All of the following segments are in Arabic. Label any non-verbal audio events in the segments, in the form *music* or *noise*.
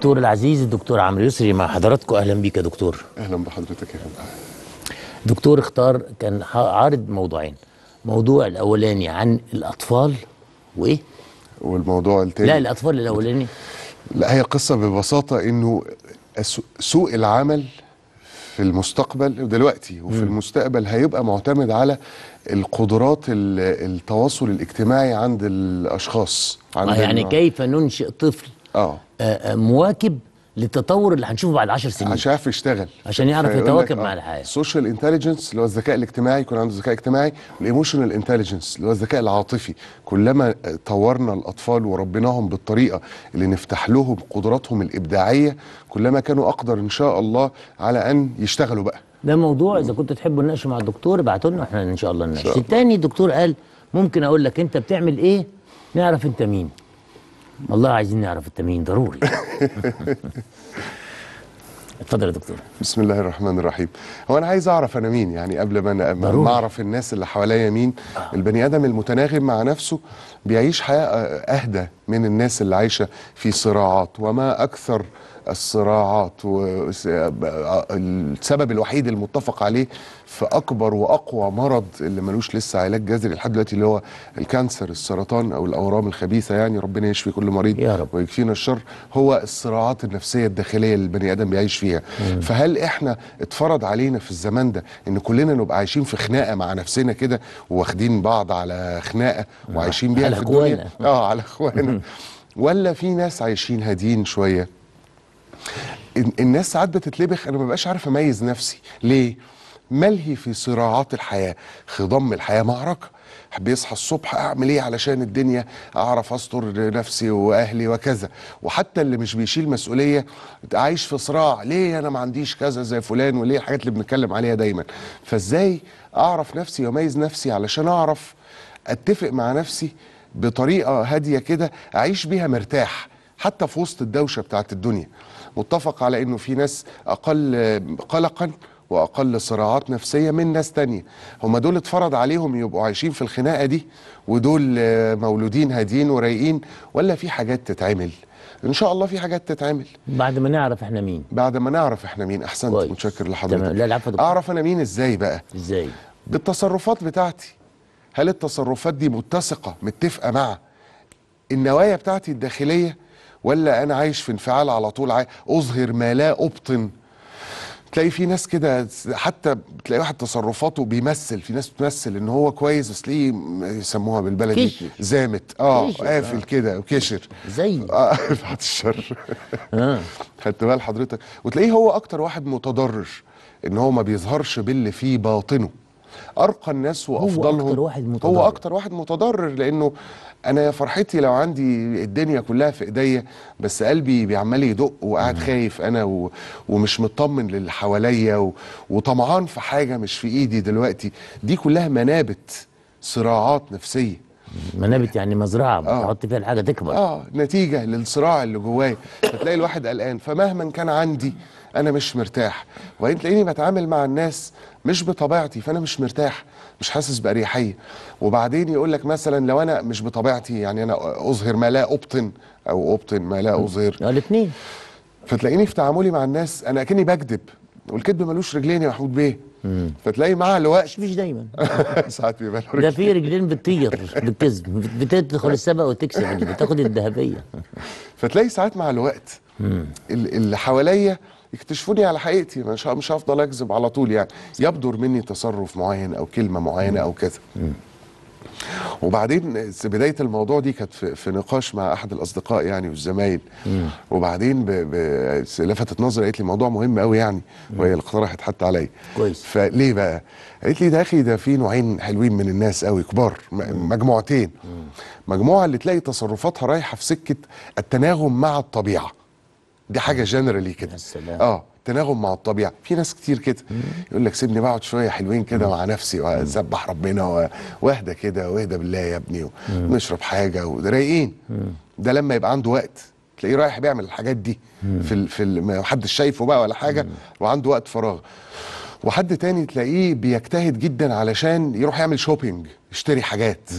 الدكتور العزيز الدكتور عمرو يسري مع حضراتكم اهلا بيك يا دكتور اهلا بحضرتك يا فندم دكتور اختار كان عارض موضوعين موضوع الاولاني عن الاطفال وايه والموضوع التاني لا الاطفال الاولاني لا هي قصه ببساطه انه سوق العمل في المستقبل دلوقتي وفي م. المستقبل هيبقى معتمد على القدرات التواصل الاجتماعي عند الاشخاص عند يعني كيف ننشئ طفل آه. آه،, اه مواكب للتطور اللي هنشوفه بعد 10 سنين عشان يعرف يشتغل عشان يعرف يتواكب آه، مع الحياه السوشيال انتليجنس اللي هو الذكاء الاجتماعي يكون عنده ذكاء اجتماعي والايموشنال انتليجنس اللي هو الذكاء العاطفي كلما طورنا الاطفال وربيناهم بالطريقه اللي نفتح لهم قدراتهم الابداعيه كلما كانوا اقدر ان شاء الله على ان يشتغلوا بقى ده موضوع اذا كنت تحبوا نناقشه مع الدكتور ابعتوا لنا احنا ان شاء الله نناقشه الثاني الدكتور قال ممكن اقول لك انت بتعمل ايه نعرف انت مين والله عايزين نعرف التمرين ضروري *laughs* اتفضل يا دكتور بسم الله الرحمن الرحيم هو انا عايز اعرف انا مين يعني قبل ما انا ما اعرف الناس اللي حواليا مين آه. البني ادم المتناغم مع نفسه بيعيش حياه اهدى من الناس اللي عايشه في صراعات وما اكثر الصراعات والسبب الوحيد المتفق عليه في اكبر واقوى مرض اللي ملوش لسه علاج جذري لحد دلوقتي اللي هو الكانسر السرطان او الاورام الخبيثه يعني ربنا يشفي كل مريض يا رب. ويكفينا الشر هو الصراعات النفسيه الداخليه اللي البني ادم بيعيش فيها مم. فهل احنا اتفرض علينا في الزمان ده ان كلنا نبقى عايشين في خناقه مع نفسنا كده واخدين بعض على خناقه وعايشين بيها على في الدنيا اه على اخوانا ولا في ناس عايشين هادين شويه الناس ساعات بتتلبخ انا ما ببقاش عارف اميز نفسي ليه ملهي في صراعات الحياه خضم الحياه معركه بيصحى الصبح اعمل ايه علشان الدنيا اعرف استر نفسي واهلي وكذا وحتى اللي مش بيشيل مسؤوليه عايش في صراع ليه انا ما عنديش كذا زي فلان وليه الحاجات اللي بنتكلم عليها دايما فازاي اعرف نفسي واميز نفسي علشان اعرف اتفق مع نفسي بطريقه هاديه كده اعيش بيها مرتاح حتى في وسط الدوشه بتاعت الدنيا متفق على انه في ناس اقل قلقا واقل صراعات نفسيه من ناس تانية هم دول اتفرض عليهم يبقوا عايشين في الخناقه دي ودول مولودين هاديين ورايقين ولا في حاجات تتعمل ان شاء الله في حاجات تتعمل بعد ما نعرف احنا مين بعد ما نعرف احنا مين احسنت متشكر لحضرتك لا اعرف انا مين ازاي بقى ازاي بالتصرفات بتاعتي هل التصرفات دي متسقه متفقه مع النوايا بتاعتي الداخليه ولا انا عايش في انفعال على طول اظهر ما لا ابطن تلاقي في ناس كده حتى تلاقي واحد تصرفاته بيمثل في ناس بتمثل ان هو كويس بس ليه يسموها بالبلدي زامت اه قافل كده وكشر زي آه *laughs* بعد الشر آه. خدت بال حضرتك وتلاقيه هو اكتر واحد متضرر ان هو ما بيظهرش باللي فيه باطنه ارقى الناس وافضلهم هو اكتر واحد متضرر هو اكتر واحد متضرر لانه انا يا فرحتي لو عندي الدنيا كلها في ايديا بس قلبي بيعمل يدق وقاعد خايف انا و... ومش مطمن للي حواليا و... وطمعان في حاجه مش في ايدي دلوقتي دي كلها منابت صراعات نفسيه منابت يعني مزرعه آه. بتحط فيها الحاجه تكبر اه نتيجه للصراع اللي جوايا فتلاقي الواحد قلقان فمهما كان عندي انا مش مرتاح وبعدين تلاقيني بتعامل مع الناس مش بطبيعتي فانا مش مرتاح مش حاسس باريحيه وبعدين يقول لك مثلا لو انا مش بطبيعتي يعني انا اظهر ما لا ابطن او ابطن ما لا اظهر يعني الاثنين فتلاقيني في تعاملي مع الناس انا اكني بكذب والكذب ملوش رجلين يا محمود بيه فتلاقي مع الوقت مش مش دايما *laughs* ساعات بيبقى ده في رجلين بتطير بالكذب بتدخل السبق وتكسب بتاخد الذهبيه فتلاقي ساعات مع الوقت اللي حواليا يكتشفوني على حقيقتي مش مش هفضل اكذب على طول يعني يبدر مني تصرف معين او كلمه معينه او كذا وبعدين بدايه الموضوع دي كانت في نقاش مع احد الاصدقاء يعني والزمايل وبعدين ب... ب... لفتت نظري قالت لي موضوع مهم قوي يعني وهي اللي اقترحت حتى عليا كويس فليه بقى؟ قالت لي ده اخي ده في نوعين حلوين من الناس قوي كبار مجموعتين مجموعه اللي تلاقي تصرفاتها رايحه في سكه التناغم مع الطبيعه دي حاجه جنرالي كده اه تناغم مع الطبيعه في ناس كتير كده يقول لك سيبني بقعد شويه حلوين كده مع نفسي واسبح ربنا واهدى كده واهدى بالله يا ابني ونشرب حاجه ورايقين ده لما يبقى عنده وقت تلاقيه رايح بيعمل الحاجات دي في ال في ال ما حدش شايفه بقى ولا حاجه وعنده وقت فراغ وحد تاني تلاقيه بيجتهد جدا علشان يروح يعمل شوبينج يشتري حاجات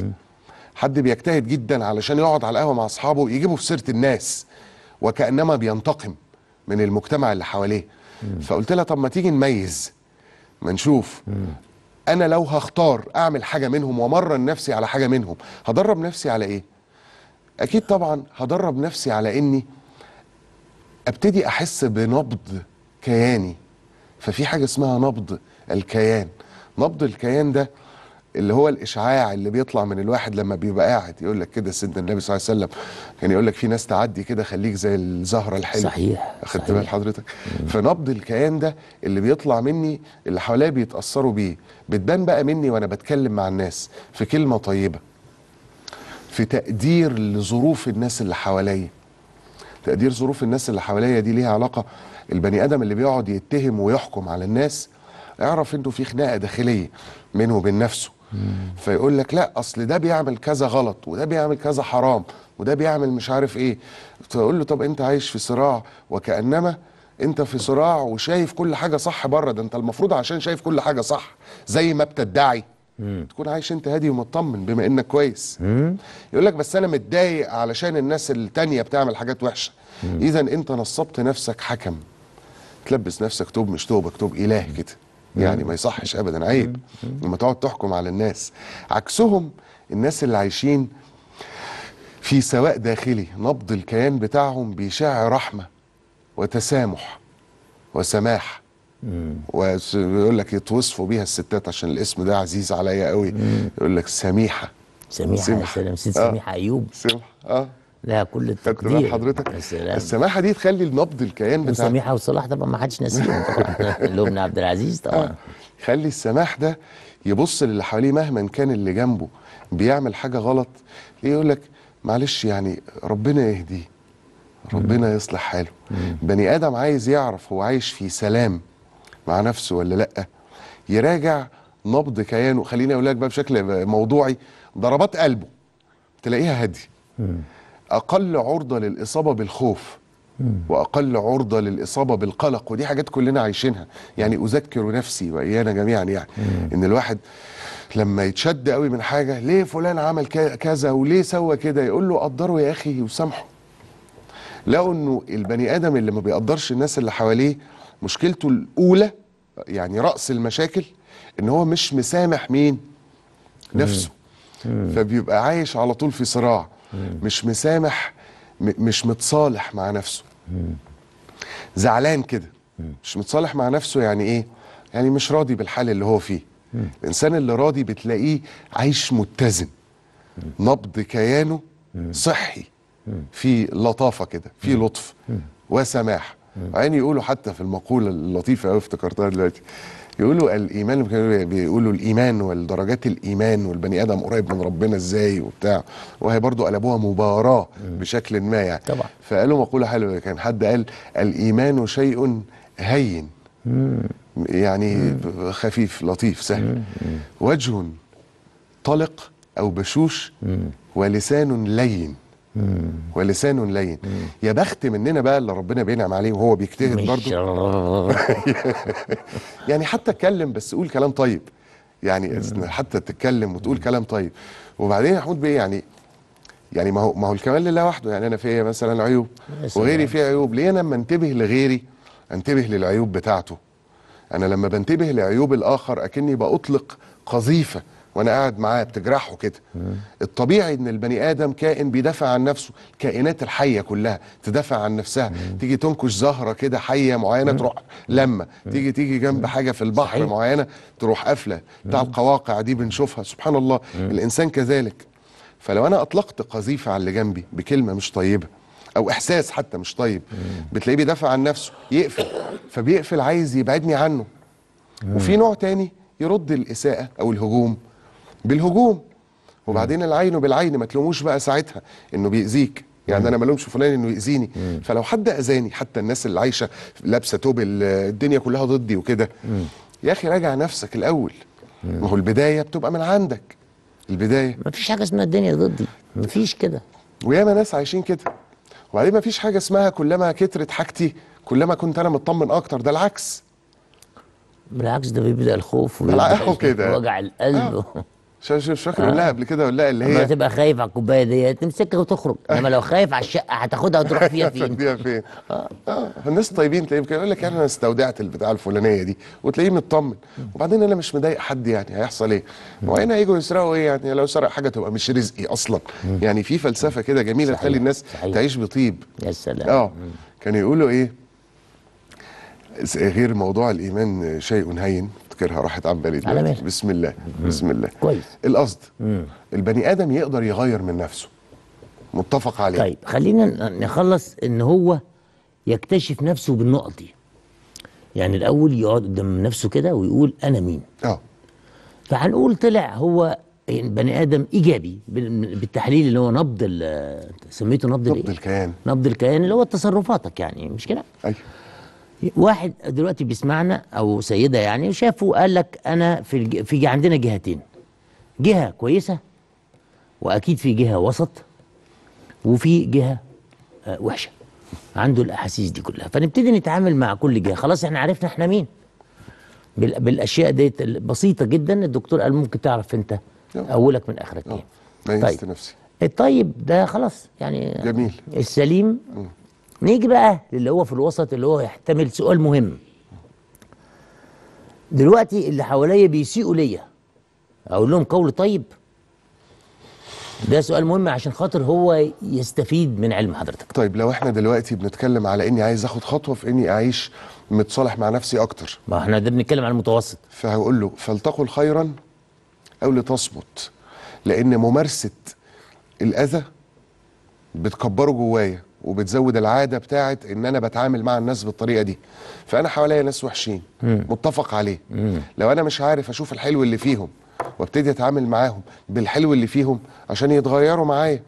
حد بيجتهد جدا علشان يقعد على القهوه مع اصحابه يجيبوا في سيره الناس وكانما بينتقم من المجتمع اللي حواليه فقلت لها طب ما تيجي نميز ما نشوف انا لو هختار اعمل حاجه منهم وامرن نفسي على حاجه منهم هدرب نفسي على ايه اكيد طبعا هدرب نفسي على اني ابتدي احس بنبض كياني ففي حاجه اسمها نبض الكيان نبض الكيان ده اللي هو الاشعاع اللي بيطلع من الواحد لما بيبقى قاعد يقول لك كده سيدنا النبي صلى الله عليه وسلم كان يعني يقول لك في ناس تعدي كده خليك زي الزهره الحلوه صحيح اخدت بال حضرتك فنبض الكيان ده اللي بيطلع مني اللي حواليا بيتاثروا بيه بتبان بقى مني وانا بتكلم مع الناس في كلمه طيبه في تقدير لظروف الناس اللي حواليا تقدير ظروف الناس اللي حواليا دي ليها علاقه البني ادم اللي بيقعد يتهم ويحكم على الناس اعرف انه في خناقه داخليه منه وبين نفسه فيقول لك لا اصل ده بيعمل كذا غلط وده بيعمل كذا حرام وده بيعمل مش عارف ايه فيقول له طب انت عايش في صراع وكانما انت في صراع وشايف كل حاجه صح بره ده انت المفروض عشان شايف كل حاجه صح زي ما بتدعي تكون عايش انت هادي ومطمن بما انك كويس يقول لك بس انا متضايق علشان الناس التانية بتعمل حاجات وحشه اذا انت نصبت نفسك حكم تلبس نفسك توب مش توب توب اله كده يعني نعم. ما يصحش ابدا عيب لما تقعد تحكم على الناس عكسهم الناس اللي عايشين في سواء داخلي نبض الكيان بتاعهم بيشاع رحمه وتسامح وسماح ويقول لك يتوصفوا بيها الستات عشان الاسم ده عزيز عليا قوي يقول لك سميحه سميحه سميحه سميحة, آه. سميحه ايوب سميحه اه لها كل التقدير حضرتك السلام. السماحه دي تخلي النبض الكيان بتاع سميحه وصلاح طبعا ما حدش ناسيهم *laughs* طبعا لبنى عبد العزيز طبعا آه. خلي السماح ده يبص للي حواليه مهما كان اللي جنبه بيعمل حاجه غلط ليه يقول لك معلش يعني ربنا يهديه ربنا يصلح حاله بني ادم عايز يعرف هو عايش في سلام مع نفسه ولا لا يراجع نبض كيانه خليني اقول لك بقى بشكل موضوعي ضربات قلبه تلاقيها هاديه اقل عرضه للاصابه بالخوف واقل عرضه للاصابه بالقلق ودي حاجات كلنا عايشينها يعني اذكر نفسي وايانا جميعا يعني ان الواحد لما يتشد قوي من حاجه ليه فلان عمل كذا وليه سوى كده يقول له قدره يا اخي وسامحه لقوا انه البني ادم اللي ما بيقدرش الناس اللي حواليه مشكلته الاولى يعني راس المشاكل ان هو مش مسامح مين نفسه فبيبقى عايش على طول في صراع مش مسامح مش متصالح مع نفسه زعلان كده مش متصالح مع نفسه يعني ايه يعني مش راضي بالحال اللي هو فيه الانسان اللي راضي بتلاقيه عايش متزن نبض كيانه صحي في لطافه كده في لطف وسماح عيني يقولوا حتى في المقوله اللطيفه قوي افتكرتها دلوقتي يقولوا الإيمان بيقولوا الإيمان والدرجات الإيمان والبني آدم قريب من ربنا إزاي وبتاع وهي برضو قلبوها مباراة بشكل ما يعني طبعا فقالوا مقولة حلوة كان حد قال الإيمان شيء هين يعني خفيف لطيف سهل وجه طلق أو بشوش ولسان لين مم. ولسان لين يا بخت مننا بقى اللي ربنا بينعم عليه وهو بيجتهد برضه *laughs* يعني حتى اتكلم بس قول كلام طيب يعني حتى تتكلم وتقول كلام طيب وبعدين يا محمود بيه يعني يعني ما هو ما هو الكمال لله وحده يعني انا فيا إيه مثلا عيوب وغيري فيه عيوب ليه انا لما انتبه لغيري انتبه للعيوب بتاعته انا لما بنتبه لعيوب الاخر اكني بأطلق قذيفه وانا قاعد معاه بتجرحه كده الطبيعي ان البني ادم كائن بيدافع عن نفسه الكائنات الحيه كلها تدافع عن نفسها مم. تيجي تنكش زهره كده حيه معينه مم. تروح لما تيجي تيجي جنب حاجه في البحر صحيح. معينه تروح قافله بتاع القواقع دي بنشوفها سبحان الله مم. الانسان كذلك فلو انا اطلقت قذيفه على اللي جنبي بكلمه مش طيبه او احساس حتى مش طيب بتلاقيه بيدافع عن نفسه يقفل فبيقفل عايز يبعدني عنه وفي نوع تاني يرد الاساءه او الهجوم بالهجوم وبعدين العين بالعين ما تلوموش بقى ساعتها انه بيأذيك يعني انا ما لومش فلان انه يأذيني فلو حد أذاني حتى الناس اللي عايشه لابسه توب الدنيا كلها ضدي وكده يا اخي راجع نفسك الاول ما هو البدايه بتبقى من عندك البدايه ما فيش حاجه اسمها الدنيا ضدي ما فيش كده وياما ناس عايشين كده وبعدين ما فيش حاجه اسمها كلما كترت حاجتي كلما كنت انا مطمن اكتر ده العكس بالعكس ده بيبدا الخوف وبيبدا وجع القلب آه. مش فاكر آه. قبلها قبل كده ولا اللي هي تبقى خايف على الكوبايه دي تمسكها وتخرج آه. انما لو خايف على الشقه هتاخدها وتروح فيها *laughs* فين؟ فيها فين؟ اه اه الناس طيبين تلاقيه يقول لك يعني انا استودعت البتاعه الفلانيه دي وتلاقيه مطمن وبعدين انا مش مضايق حد يعني هيحصل ايه؟ وهنا يجوا يسرقوا ايه يعني لو سرق حاجه تبقى مش رزقي اصلا يعني في فلسفه كده جميله تخلي الناس صحيح. تعيش بطيب يا سلام اه كانوا يقولوا ايه؟ غير موضوع الايمان شيء هين افتكرها راحت عن بالي دلوقتي بسم الله بسم الله كويس القصد البني ادم يقدر يغير من نفسه متفق عليه طيب خلينا نخلص ان هو يكتشف نفسه بالنقط دي يعني الاول يقعد قدام نفسه كده ويقول انا مين اه فهنقول طلع هو بني ادم ايجابي بالتحليل اللي هو نبض سميته نبض نبض الكيان نبض الكيان اللي هو تصرفاتك يعني مش كده ايوه واحد دلوقتي بيسمعنا او سيده يعني وشافه قال لك انا في الج... في عندنا جهتين جهه كويسه واكيد في جهه وسط وفي جهه آه، وحشه عنده الاحاسيس دي كلها فنبتدي نتعامل مع كل جهه خلاص احنا عرفنا احنا مين بال... بالاشياء ديت البسيطه جدا الدكتور قال ممكن تعرف انت نعم. اولك من اخرك نعم. ايه طيب نفسي الطيب ده خلاص يعني جميل السليم نيجي بقى للي هو في الوسط اللي هو يحتمل سؤال مهم دلوقتي اللي حواليا بيسيئوا ليا اقول لهم قول طيب ده سؤال مهم عشان خاطر هو يستفيد من علم حضرتك طيب لو احنا دلوقتي بنتكلم على اني عايز اخد خطوه في اني اعيش متصالح مع نفسي اكتر ما احنا ده بنتكلم على المتوسط فهقول له فلتقل خيرا او لتصمت لان ممارسه الاذى بتكبره جوايا وبتزود العاده بتاعت ان انا بتعامل مع الناس بالطريقه دي فانا حواليا ناس وحشين مم. متفق عليه مم. لو انا مش عارف اشوف الحلو اللي فيهم وابتدي اتعامل معاهم بالحلو اللي فيهم عشان يتغيروا معايا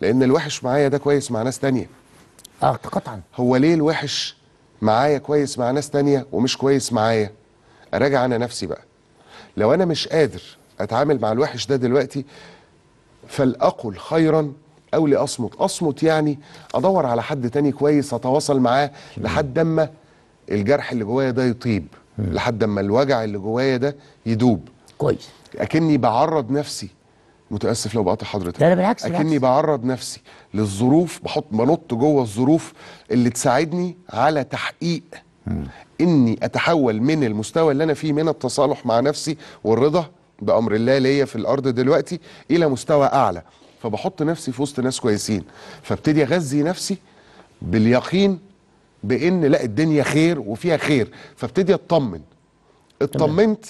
لان الوحش معايا ده كويس مع ناس تانية اه قطعا هو ليه الوحش معايا كويس مع ناس تانية ومش كويس معايا اراجع انا نفسي بقى لو انا مش قادر اتعامل مع الوحش ده دلوقتي فالاقل خيرا او لاصمت اصمت يعني ادور على حد تاني كويس اتواصل معاه لحد اما الجرح اللي جوايا ده يطيب لحد اما الوجع اللي جوايا ده يدوب كويس اكني بعرض نفسي متاسف لو بقاطع حضرتك لا بالعكس اكني بالعكس. بعرض نفسي للظروف بحط بنط جوه الظروف اللي تساعدني على تحقيق م. اني اتحول من المستوى اللي انا فيه من التصالح مع نفسي والرضا بامر الله ليا في الارض دلوقتي الى مستوى اعلى فبحط نفسي في وسط ناس كويسين فابتدي اغذي نفسي باليقين بان لا الدنيا خير وفيها خير فابتدي اطمن اطمنت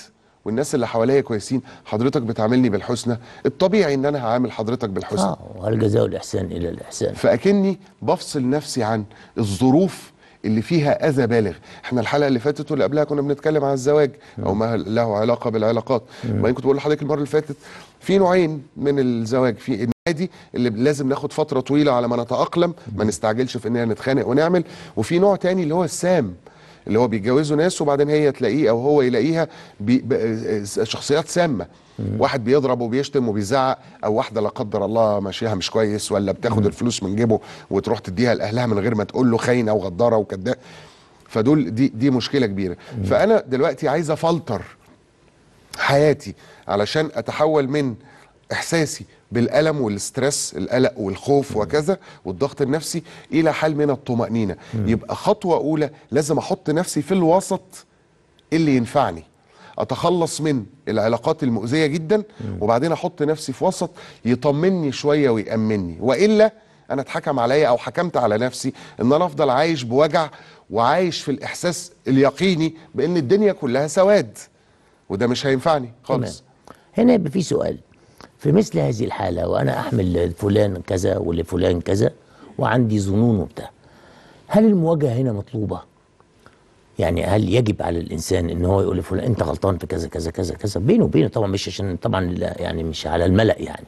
والناس اللي حواليا كويسين حضرتك بتعاملني بالحسنى الطبيعي ان انا هعامل حضرتك بالحسنى اه والجزاء الاحسان الى الاحسان فاكني بفصل نفسي عن الظروف اللي فيها اذى بالغ احنا الحلقه اللي فاتت واللي قبلها كنا بنتكلم عن الزواج او ما له علاقه بالعلاقات ما كنت بقول لحضرتك المره اللي فاتت في نوعين من الزواج في النادي اللي لازم ناخد فتره طويله على ما نتاقلم ما نستعجلش في اننا نتخانق ونعمل وفي نوع تاني اللي هو السام اللي هو بيتجوزوا ناس وبعدين هي تلاقيه او هو يلاقيها آه، آه، شخصيات سامه واحد بيضرب وبيشتم وبيزعق او واحده لا قدر الله ماشيها مش كويس ولا بتاخد الفلوس من جيبه وتروح تديها لاهلها من غير ما تقول له خاينه وغداره وكذاب فدول دي دي مشكله كبيره فانا دلوقتي عايز افلتر حياتي علشان اتحول من احساسي بالالم والاسترس القلق والخوف وكذا والضغط النفسي الى حال من الطمانينه يبقى خطوه اولى لازم احط نفسي في الوسط اللي ينفعني اتخلص من العلاقات المؤذيه جدا وبعدين احط نفسي في وسط يطمني شويه ويامني والا انا اتحكم عليا او حكمت على نفسي ان انا افضل عايش بوجع وعايش في الاحساس اليقيني بان الدنيا كلها سواد وده مش هينفعني خالص هنا يبقى في سؤال في مثل هذه الحاله وانا احمل لفلان كذا ولفلان كذا وعندي ظنون وبتاع هل المواجهه هنا مطلوبه يعني هل يجب على الانسان ان هو يقول لفلان انت غلطان في كذا كذا كذا كذا بينه وبينه طبعا مش عشان طبعا يعني مش على الملأ يعني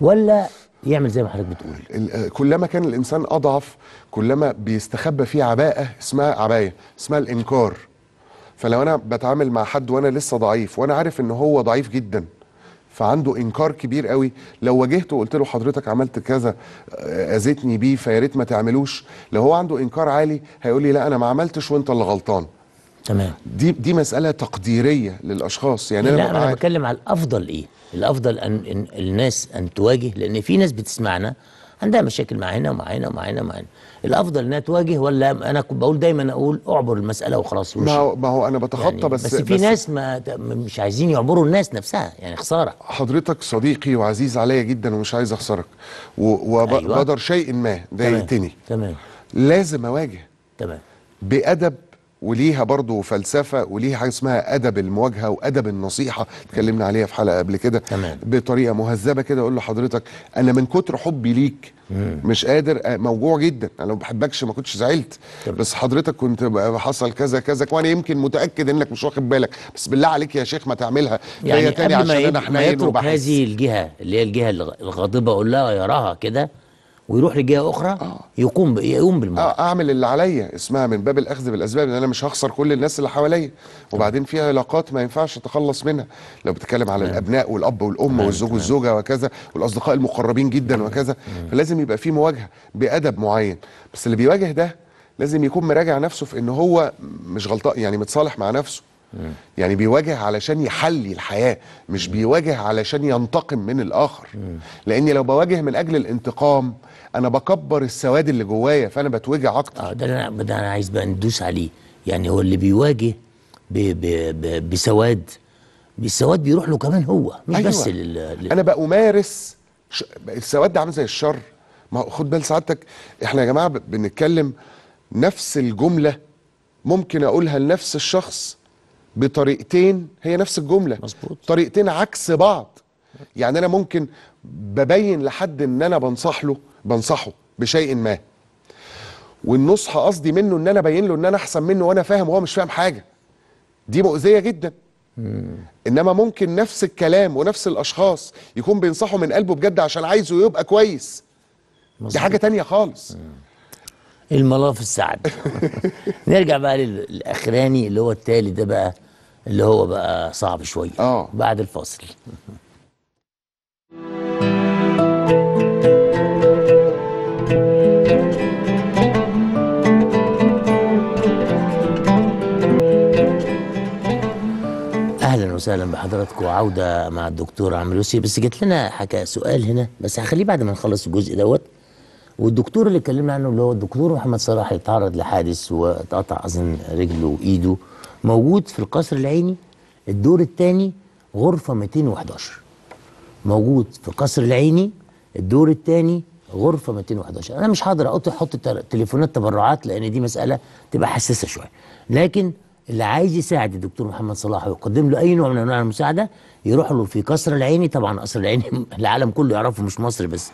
ولا يعمل زي ما حضرتك بتقول كلما كان الانسان اضعف كلما بيستخبى فيه عباءه اسمها عبايه اسمها الانكار فلو انا بتعامل مع حد وانا لسه ضعيف وانا عارف ان هو ضعيف جدا فعنده انكار كبير قوي لو واجهته وقلت له حضرتك عملت كذا آه، اذيتني بيه فيا ريت ما تعملوش لو هو عنده انكار عالي هيقول لي لا انا ما عملتش وانت اللي غلطان تمام دي دي مساله تقديريه للاشخاص يعني لا انا, أنا بتكلم على الافضل ايه الافضل ان الناس ان تواجه لان في ناس بتسمعنا عندها مشاكل مع هنا ومع هنا ومع هنا ومع هنا الافضل انها تواجه ولا انا بقول دايما اقول اعبر المساله وخلاص ما هو ما هو انا بتخطى يعني بس بس في بس ناس ما مش عايزين يعبروا الناس نفسها يعني خساره حضرتك صديقي وعزيز عليا جدا ومش عايز اخسرك وبقدر أيوة. شيء ما ضايقتني تمام. تمام لازم اواجه تمام بادب وليها برضه فلسفه وليها حاجه اسمها ادب المواجهه وادب النصيحه اتكلمنا عليها في حلقه قبل كده بطريقه مهذبه كده اقول لحضرتك انا من كتر حبي ليك مم. مش قادر آه، موجوع جدا انا لو ما بحبكش ما كنتش زعلت بس حضرتك كنت حصل كذا كذا وانا يمكن متاكد انك مش واخد بالك بس بالله عليك يا شيخ ما تعملها يعني تاني قبل عشان ما انا حنين ما يترك هذه الجهه اللي هي الجهه الغاضبه اقول لها يراها كده ويروح لجهه اخرى آه. يقوم يقوم بالموضوع آه اعمل اللي عليا اسمها من باب الاخذ بالاسباب ان انا مش هخسر كل الناس اللي حواليا وبعدين في علاقات ما ينفعش اتخلص منها لو بتتكلم على الابناء والاب والام والزوج والزوجه وكذا والاصدقاء المقربين جدا وكذا فلازم يبقى في مواجهه بادب معين بس اللي بيواجه ده لازم يكون مراجع نفسه في ان هو مش غلطان يعني متصالح مع نفسه يعني بيواجه علشان يحلي الحياة مش بيواجه علشان ينتقم من الآخر لأني لو بواجه من أجل الانتقام انا بكبر السواد اللي جوايا فانا بتوجع اكتر اه ده انا ده انا عايز بقى ندوس عليه يعني هو اللي بيواجه ب ب ب بسواد السواد بيروح له كمان هو مش أيوة. بس لل... لل... انا بأمارس ش... السواد ده عامل زي الشر ما خد بال سعادتك احنا يا جماعه بنتكلم نفس الجمله ممكن اقولها لنفس الشخص بطريقتين هي نفس الجمله مظبوط طريقتين عكس بعض يعني انا ممكن ببين لحد ان انا بنصح له بنصحه بشيء ما والنصح قصدي منه ان انا ابين له ان انا احسن منه وانا فاهم وهو مش فاهم حاجه دي مؤذيه جدا انما ممكن نفس الكلام ونفس الاشخاص يكون بينصحوا من قلبه بجد عشان عايزه يبقى كويس دي حاجه تانية خالص الملاف السعد *laughs* نرجع بقى للاخراني اللي هو التالي ده بقى اللي هو بقى صعب شويه اه بعد الفاصل وسهلا بحضراتكم وعوده مع الدكتور عمرو يوسف بس جت لنا حكى سؤال هنا بس هخليه بعد ما نخلص الجزء دوت والدكتور اللي اتكلمنا عنه اللي هو الدكتور محمد صلاح اتعرض لحادث واتقطع اظن رجله وايده موجود في القصر العيني الدور الثاني غرفه 211 موجود في قصر العيني الدور الثاني غرفه 211 انا مش هقدر احط تليفونات تبرعات لان دي مساله تبقى حساسه شويه لكن اللي عايز يساعد الدكتور محمد صلاح ويقدم له اي نوع من انواع المساعده يروح له في قصر العيني طبعا قصر العيني *laughs* العالم كله يعرفه مش مصر بس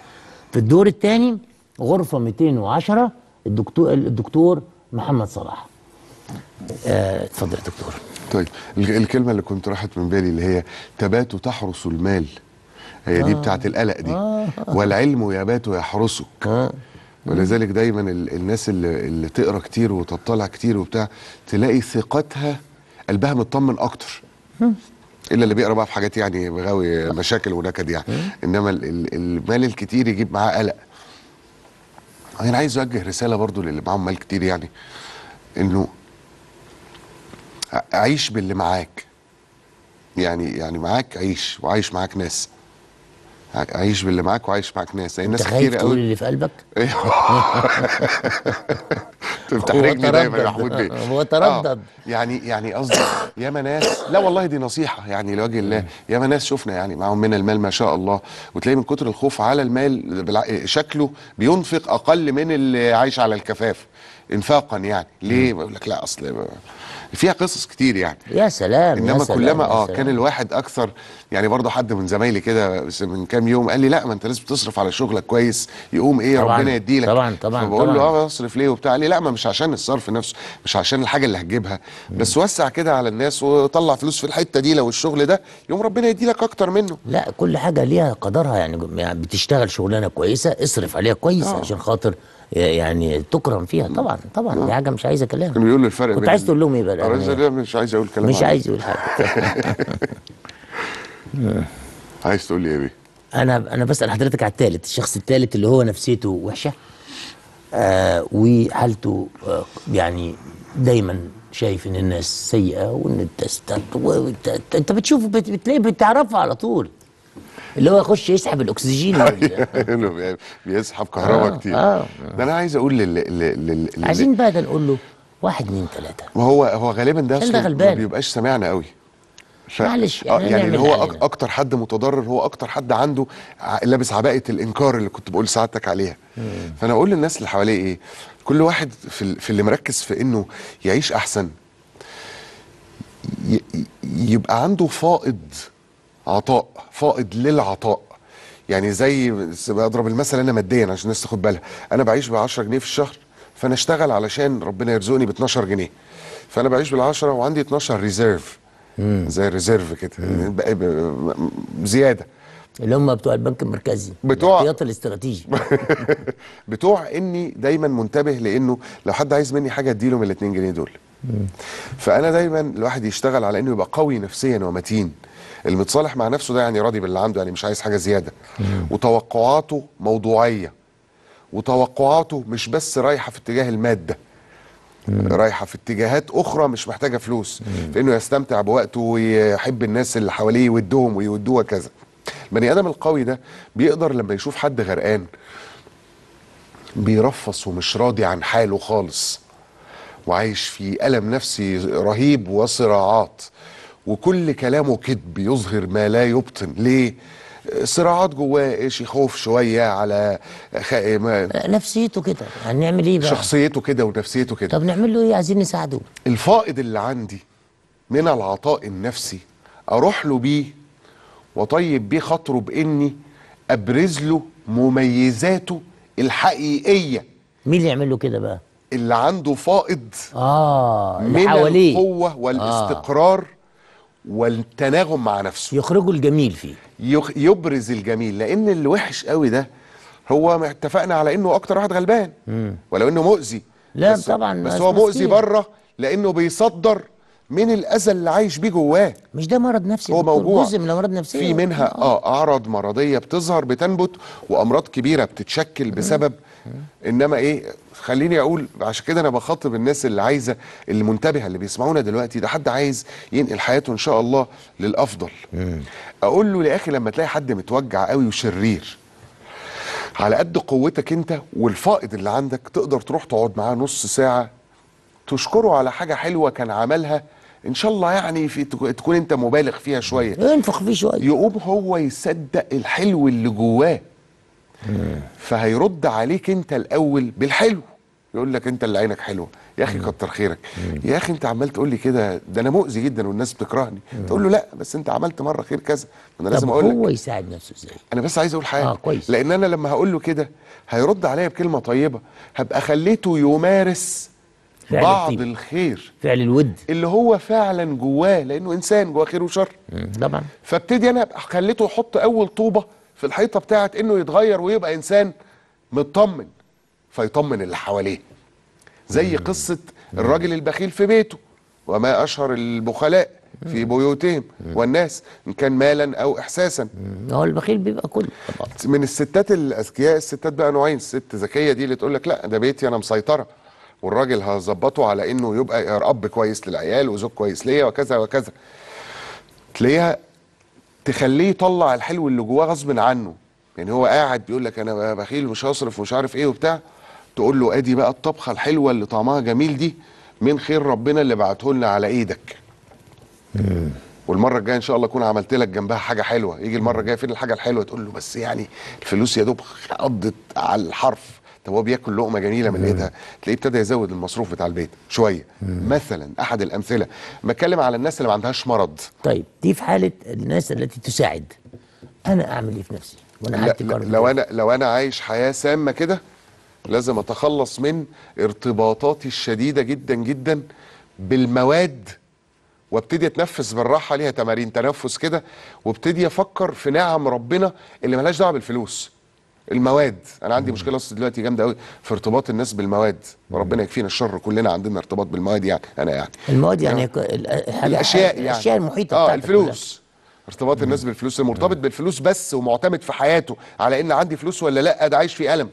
في الدور الثاني غرفه 210 الدكتور الدكتور محمد صلاح آه، اتفضل آه يا دكتور طيب الكلمه اللي كنت راحت من بالي اللي هي تبات تحرس المال هي آه. دي بتاعت القلق دي آه. والعلم يبات يحرسك آه. ولذلك دايما الناس اللي, اللي تقرا كتير وتطلع كتير وبتاع تلاقي ثقتها قلبها مطمن اكتر الا اللي بيقرا بقى في حاجات يعني غاوي مشاكل ونكد يعني انما المال الكتير يجيب معاه قلق انا عايز اوجه رساله برضو للي معاهم مال كتير يعني انه عيش باللي معاك يعني يعني معاك عيش وعايش معاك ناس عايش باللي معاك وعايش معاك ناس يعني ناس كتير قوي اللي في قلبك *laughs* بتحرجني دايما يا محمود بيه *laughs* هو تردد آه، يعني يعني قصدي ياما ناس لا والله دي نصيحه يعني لوجه الله ياما ناس شفنا يعني معاهم من المال ما شاء الله وتلاقي من كتر الخوف على المال شكله بينفق اقل من اللي عايش على الكفاف انفاقا يعني ليه بقول لك لا اصل فيها قصص كتير يعني يا سلام انما يا سلام كلما اه كان الواحد اكثر يعني برضه حد من زمايلي كده من كام يوم قال لي لا ما انت لازم تصرف على شغلك كويس يقوم ايه طبعًا ربنا يديلك طبعا طبعا فبقول له اه اصرف ليه وبتاع قال لي لا ما مش عشان الصرف نفسه مش عشان الحاجه اللي هتجيبها بس وسع كده على الناس وطلع فلوس في الحته دي لو الشغل ده يوم ربنا يديلك اكتر منه لا كل حاجه ليها قدرها يعني, يعني بتشتغل شغلانه كويسه اصرف عليها كويس آه. عشان خاطر يعني تكرم فيها طبعا طبعا دي حاجه مش عايز اكلمها كانوا بيقولوا الفرق كنت عايز تقول لهم ايه بقى عايز يعني مش عايز اقول كلام مش عايز اقول حاجه *laughs* عايز تقول لي ايه بيه؟ انا انا بسال حضرتك على الثالث الشخص الثالث اللي هو نفسيته وحشه آه وحالته آه يعني دايما شايف ان الناس سيئه وان انت انت بتشوف بتلاقيه بتعرفه على طول اللي هو يخش يسحب الاكسجين *laughs* بيسحب كهرباء آه كتير آه ده انا عايز اقول لل, لل... لل... عايزين بقى ده نقول له واحد اتنين تلاته ما هو هو غالبا ده ما بيبقاش سامعنا قوي ف... معلش آه، يعني, يعني هو أك... اكتر حد متضرر هو اكتر حد عنده لابس عباءه الانكار اللي كنت بقول سعادتك عليها مم. فانا اقول للناس اللي حواليه ايه كل واحد في, في اللي مركز في انه يعيش احسن ي... يبقى عنده فائض عطاء فائض للعطاء يعني زي بضرب المثل انا ماديا عشان الناس تاخد بالها انا بعيش ب 10 جنيه في الشهر فانا اشتغل علشان ربنا يرزقني ب 12 جنيه فانا بعيش بال 10 وعندي 12 ريزيرف زي ريزيرف كده زياده اللي هم بتوع البنك المركزي بتوع الاحتياط الاستراتيجي *laughs* بتوع اني دايما منتبه لانه لو حد عايز مني حاجه اديله من ال 2 جنيه دول فانا دايما الواحد يشتغل على انه يبقى قوي نفسيا ومتين المتصالح مع نفسه ده يعني راضي باللي عنده يعني مش عايز حاجه زياده وتوقعاته موضوعيه وتوقعاته مش بس رايحه في اتجاه الماده رايحه في اتجاهات اخرى مش محتاجه فلوس في انه يستمتع بوقته ويحب الناس اللي حواليه يودهم ويودوه كذا البني ادم القوي ده بيقدر لما يشوف حد غرقان بيرفص ومش راضي عن حاله خالص وعايش في ألم نفسي رهيب وصراعات وكل كلامه كذب يظهر ما لا يبطن ليه صراعات جواه ايش يخوف شويه على إيه، ما... نفسيته كده هنعمل يعني ايه بقى شخصيته كده ونفسيته كده طب نعمل له ايه عايزين نساعده الفائض اللي عندي من العطاء النفسي اروح له بيه وطيب بيه خاطره باني ابرز له مميزاته الحقيقيه مين اللي يعمل له كده بقى اللي عنده فائض اه من القوه آه. والاستقرار آه. والتناغم مع نفسه يخرجوا الجميل فيه يخ... يبرز الجميل لان الوحش قوي ده هو اتفقنا على انه اكتر واحد غلبان مم. ولو انه مؤذي لا بس طبعا بس هو مؤذي بره لانه بيصدر من الاذى اللي عايش بيه جواه مش ده مرض نفسي هو موجوع جزء من الامراض النفسيه في منها آه. اه اعراض مرضيه بتظهر بتنبت وامراض كبيره بتتشكل بسبب مم. انما ايه خليني اقول عشان كده انا بخاطب الناس اللي عايزه اللي منتبهه اللي بيسمعونا دلوقتي ده حد عايز ينقل حياته ان شاء الله للافضل اقول له يا اخي لما تلاقي حد متوجع قوي وشرير على قد قوتك انت والفائض اللي عندك تقدر تروح تقعد معاه نص ساعه تشكره على حاجه حلوه كان عملها ان شاء الله يعني في تكون انت مبالغ فيها شويه انفخ فيه شويه يقوم هو يصدق الحلو اللي جواه فهيرد عليك انت الاول بالحلو يقول لك انت اللي عينك حلوه يا اخي كتر خيرك يا اخي انت عمال تقول لي كده ده انا مؤذي جدا والناس بتكرهني تقول له لا بس انت عملت مره خير كذا انا لازم اقول لك هو يساعد نفسه ازاي انا بس عايز اقول حاجه آه كويس. لان انا لما هقول له كده هيرد عليا بكلمه طيبه هبقى خليته يمارس فعل بعض التيب. الخير فعل الود اللي هو فعلا جواه لانه انسان جواه خير وشر طبعا فابتدي انا ابقى خليته يحط اول طوبه في الحيطه بتاعت انه يتغير ويبقى انسان مطمن فيطمن اللي حواليه زي قصه الراجل البخيل في بيته وما اشهر البخلاء في بيوتهم والناس ان كان مالا او احساسا هو البخيل بيبقى كله طبعا من الستات الاذكياء الستات بقى نوعين الست ذكيه دي اللي تقول لك لا ده بيتي انا مسيطره والراجل هظبطه على انه يبقى اب كويس للعيال وزوج كويس ليا وكذا وكذا تلاقيها تخليه يطلع الحلو اللي جواه غصب عنه يعني هو قاعد بيقول لك انا بخيل ومش هصرف ومش عارف ايه وبتاع تقول له ادي بقى الطبخه الحلوه اللي طعمها جميل دي من خير ربنا اللي بعته لنا على ايدك والمره الجايه ان شاء الله اكون عملت لك جنبها حاجه حلوه يجي المره الجايه فين الحاجه الحلوه تقول له بس يعني الفلوس يا دوب قضت على الحرف طب هو بياكل لقمه جميله من ايدها تلاقيه ابتدى يزود المصروف بتاع البيت شويه مم. مثلا احد الامثله بتكلم على الناس اللي ما عندهاش مرض طيب دي في حاله الناس التي تساعد انا اعمل ايه في نفسي وانا لا لا لو انا لو انا عايش حياه سامه كده لازم اتخلص من ارتباطاتي الشديده جدا جدا بالمواد وابتدي اتنفس بالراحه ليها تمارين تنفس كده وابتدي افكر في نعم ربنا اللي ملهاش دعوه بالفلوس المواد انا عندي مشكله دلوقتي جامده قوي في ارتباط الناس بالمواد وربنا يكفينا الشر كلنا عندنا ارتباط بالمواد يعني انا يعني المواد يعني, يعني الاشياء يعني الاشياء المحيطه اه الفلوس ارتباط الناس بالفلوس المرتبط بالفلوس بس ومعتمد في حياته على ان عندي فلوس ولا لا ده عايش في الم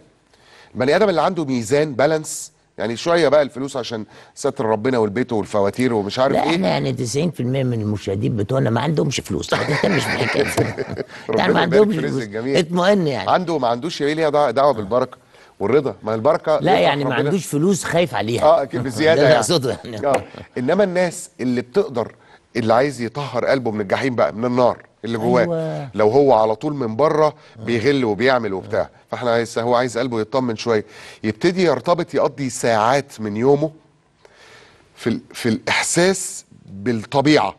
البني ادم اللي عنده ميزان بالانس يعني شويه بقى الفلوس عشان ستر ربنا والبيت والفواتير ومش عارف ايه احنا يعني 90% من المشاهدين بتوعنا ما عندهمش فلوس ما تهتمش بالحكايه *laughs* يعني ما عندهمش فلوس اطمئن يعني عنده ما عندوش ايه ليها دعوه بالبركه والرضا ما البركه لا يعني ما عندوش فلوس خايف عليها اه بزياده يعني, يعني. اه انما الناس اللي بتقدر اللي عايز يطهر قلبه من الجحيم بقى من النار اللي جواه أيوة. لو هو على طول من بره بيغل وبيعمل وبتاع فاحنا عايز هو عايز قلبه يطمن شويه يبتدي يرتبط يقضي ساعات من يومه في في الاحساس بالطبيعه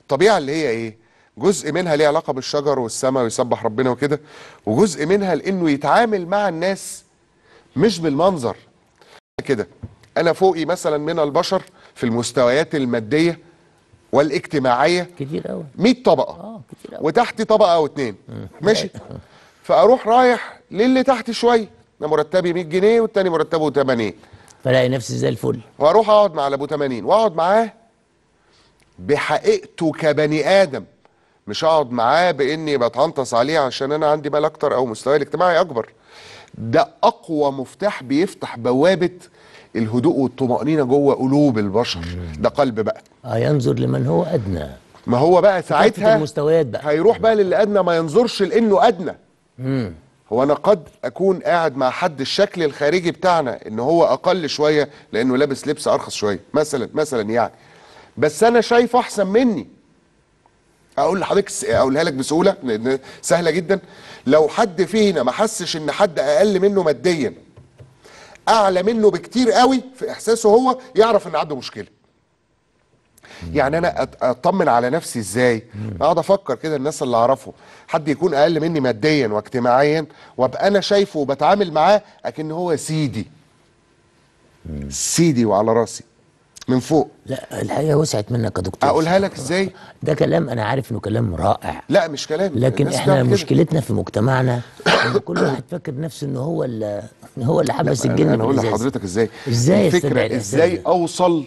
الطبيعه اللي هي ايه جزء منها ليه علاقه بالشجر والسماء ويسبح ربنا وكده وجزء منها لانه يتعامل مع الناس مش بالمنظر كده انا فوقي مثلا من البشر في المستويات الماديه والاجتماعيه كتير قوي 100 طبقه اه كتير قوي وتحت طبقه او اتنين ماشي فاروح رايح للي تحت شويه انا مرتبي 100 جنيه والتاني مرتبه 80 فلاقي نفسي زي الفل واروح اقعد مع ابو 80 واقعد معاه بحقيقته كبني ادم مش هقعد معاه باني بتعنطس عليه عشان انا عندي مال اكتر او مستواي الاجتماعي اكبر ده اقوى مفتاح بيفتح بوابه الهدوء والطمانينه جوه قلوب البشر ده قلب بقى اه ينظر لمن هو ادنى ما هو بقى ساعتها المستويات بقى هيروح بقى للي ادنى ما ينظرش لانه ادنى مم. هو انا قد اكون قاعد مع حد الشكل الخارجي بتاعنا ان هو اقل شويه لانه لابس لبس ارخص شويه مثلا مثلا يعني بس انا شايفه احسن مني اقول لحضرتك اقولها لك بسهوله سهله جدا لو حد فينا ما حسش ان حد اقل منه ماديا اعلى منه بكتير قوي في احساسه هو يعرف ان عنده مشكله يعني انا اطمن على نفسي ازاي اقعد افكر كده الناس اللي اعرفهم حد يكون اقل مني ماديا واجتماعيا وابقى انا شايفه وبتعامل معاه اكن هو سيدي سيدي وعلى راسي من فوق لا الحقيقه وسعت منك يا دكتور اقولها لك ازاي ده كلام انا عارف انه كلام رائع لا مش كلام لكن احنا مشكلتنا في مجتمعنا ان كل واحد فاكر نفسه ان هو اللي هو اللي حبس الجن انا اقول لحضرتك ازاي ازاي الفكره ازاي اوصل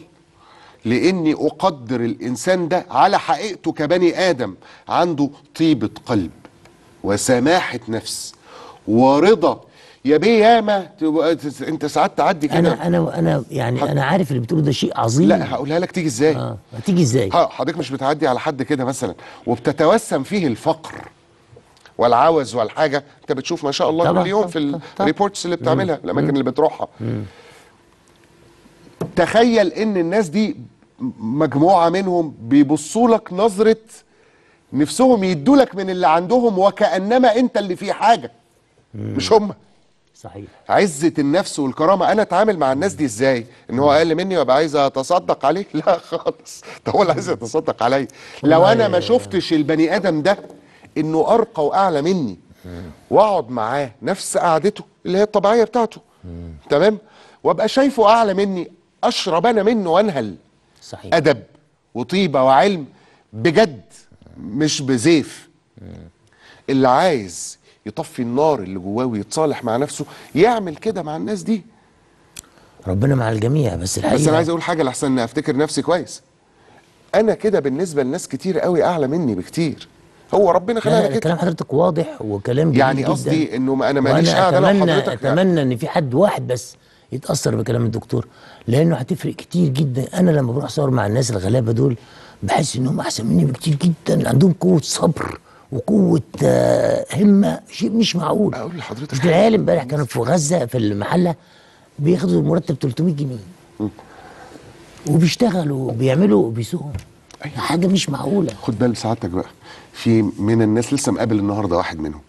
لاني اقدر الانسان ده على حقيقته كبني ادم عنده طيبه قلب وسماحه نفس ورضا يا بيه ياما انت ساعات تعدي كده انا انا انا يعني انا عارف اللي بتقوله ده شيء عظيم لا هقولها لك تيجي ازاي اه هتيجي ازاي حضرتك مش بتعدي على حد كده مثلا وبتتوسم فيه الفقر والعوز والحاجه انت بتشوف ما شاء الله كل يوم في الريبورتس اللي بتعملها الاماكن اللي بتروحها مم. تخيل ان الناس دي مجموعه منهم بيبصوا لك نظره نفسهم يدوا لك من اللي عندهم وكانما انت اللي فيه حاجه مم. مش هم صحيح عزه النفس والكرامه انا اتعامل مع الناس دي ازاي ان هو اقل مني وابقى عايز اتصدق عليه *laughs* لا خالص ده هو اللي عايز يتصدق عليا لو انا ما شفتش البني ادم ده انه ارقى واعلى مني واقعد معاه نفس قعدته اللي هي الطبيعيه بتاعته تمام وابقى شايفه اعلى مني اشرب انا منه وانهل صحيح ادب وطيبه وعلم بجد مش بزيف اللي عايز يطفي النار اللي جواه ويتصالح مع نفسه يعمل كده مع الناس دي ربنا مع الجميع بس الحقيقه بس انا عايز اقول حاجه لحسن افتكر نفسي كويس انا كده بالنسبه لناس كتير قوي اعلى مني بكتير هو ربنا خلاها كده كلام حضرتك واضح وكلام جميل يعني قصدي انه ما انا ماليش قاعده لو حضرتك اتمنى يعني. ان في حد واحد بس يتاثر بكلام الدكتور لانه هتفرق كتير جدا انا لما بروح اصور مع الناس الغلابه دول بحس انهم احسن مني بكتير جدا عندهم قوه صبر وقوه آه، همه شيء مش معقول اقول لحضرتك مش العيال امبارح كانوا في غزه في المحله بياخدوا مرتب 300 جنيه وبيشتغلوا وبيعملوا وبيسوقوا أيوة. حاجه مش معقوله خد بال سعادتك بقى في من الناس لسه مقابل النهارده واحد منهم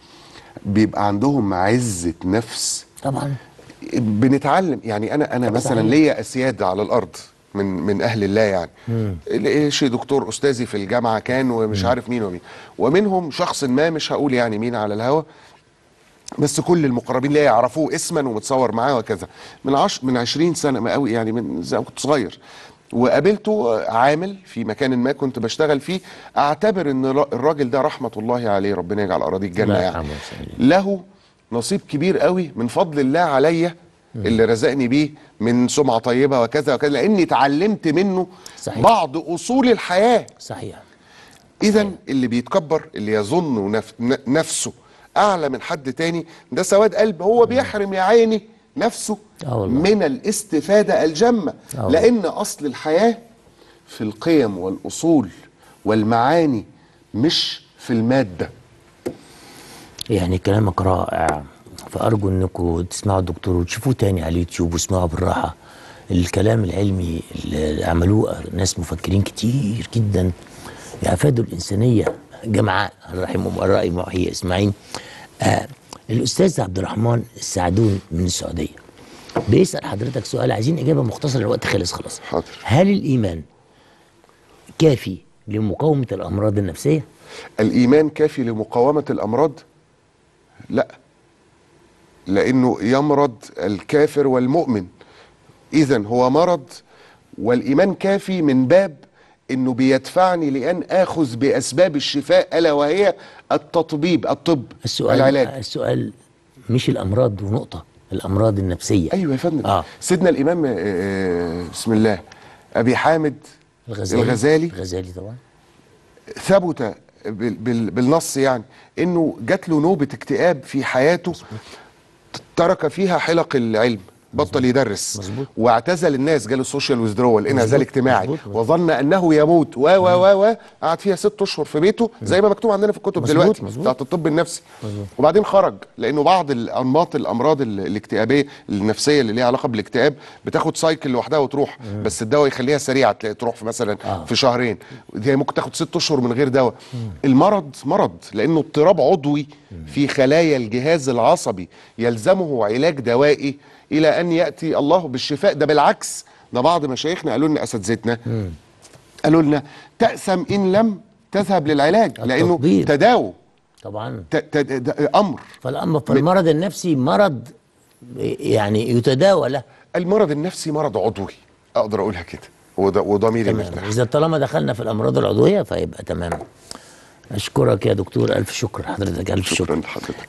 بيبقى عندهم عزه نفس طبعا بنتعلم يعني انا انا مثلا ليا اسياد على الارض من من اهل الله يعني إيه، إيه، شيء دكتور استاذي في الجامعه كان ومش مم. عارف مين ومين ومنهم شخص ما مش هقول يعني مين على الهوا بس كل المقربين ليا يعرفوه اسما ومتصور معاه وكذا من عش من 20 سنه ما قوي يعني من زي كنت صغير وقابلته عامل في مكان ما كنت بشتغل فيه اعتبر ان الراجل ده رحمه الله عليه ربنا يجعل اراضيه الجنه يعني له نصيب كبير قوي من فضل الله عليا اللي رزقني بيه من سمعه طيبه وكذا وكذا لاني اتعلمت منه صحيح. بعض اصول الحياه صحيح اذا اللي بيتكبر اللي يظن نفسه اعلى من حد تاني ده سواد قلب هو بيحرم يا عيني نفسه آه من الاستفاده الجمه آه لان اصل الحياه في القيم والاصول والمعاني مش في الماده يعني كلامك رائع فارجو انكم تسمعوا الدكتور وتشوفوه تاني على اليوتيوب واسمعوا بالراحه الكلام العلمي اللي عملوه ناس مفكرين كتير جدا افادوا الانسانيه جمعاء رحمهم الراي محيي اسماعيل آه الاستاذ عبد الرحمن السعدون من السعوديه بيسال حضرتك سؤال عايزين اجابه مختصره الوقت خلص خلاص حاضر هل الايمان كافي لمقاومه الامراض النفسيه الايمان كافي لمقاومه الامراض لا لأنه يمرض الكافر والمؤمن إذا هو مرض والإيمان كافي من باب أنه بيدفعني لأن آخذ بأسباب الشفاء ألا وهي التطبيب الطب السؤال العلاج السؤال مش الأمراض ونقطة الأمراض النفسية أيوة يا فندم آه. سيدنا الإمام آه، آه، بسم الله أبي حامد الغزالي الغزالي, الغزالي طبعا ثبت بالنص يعني انه جات له نوبه اكتئاب في حياته ترك فيها حلق العلم بطل يدرس مزبوط. واعتزل الناس جاله السوشيال ويزدرول زال اجتماعي مزبوط. وظن انه يموت و و و و قعد فيها ست اشهر في بيته زي ما مكتوب عندنا في الكتب مزبوط. دلوقتي مزبوط. بتاعت الطب النفسي مزبوط. وبعدين خرج لانه بعض الانماط الامراض الاكتئابيه النفسيه اللي ليها علاقه بالاكتئاب بتاخد سايكل لوحدها وتروح مم. بس الدواء يخليها سريعه تلاقي تروح في مثلا آه. في شهرين هي ممكن تاخد ست اشهر من غير دواء المرض مرض لانه اضطراب عضوي مم. في خلايا الجهاز العصبي يلزمه علاج دوائي الى ان ياتي الله بالشفاء ده بالعكس ده بعض مشايخنا قالوا لنا اساتذتنا قالوا لنا تأسم ان لم تذهب للعلاج لانه تداوى طبعا امر فالامر فالمرض النفسي مرض يعني يتداوى له المرض النفسي مرض عضوي اقدر اقولها كده وده وضميري مرتاح اذا طالما دخلنا في الامراض العضويه فيبقى تمام اشكرك يا دكتور الف شكر حضرتك الف شكر شكرا لحضرتك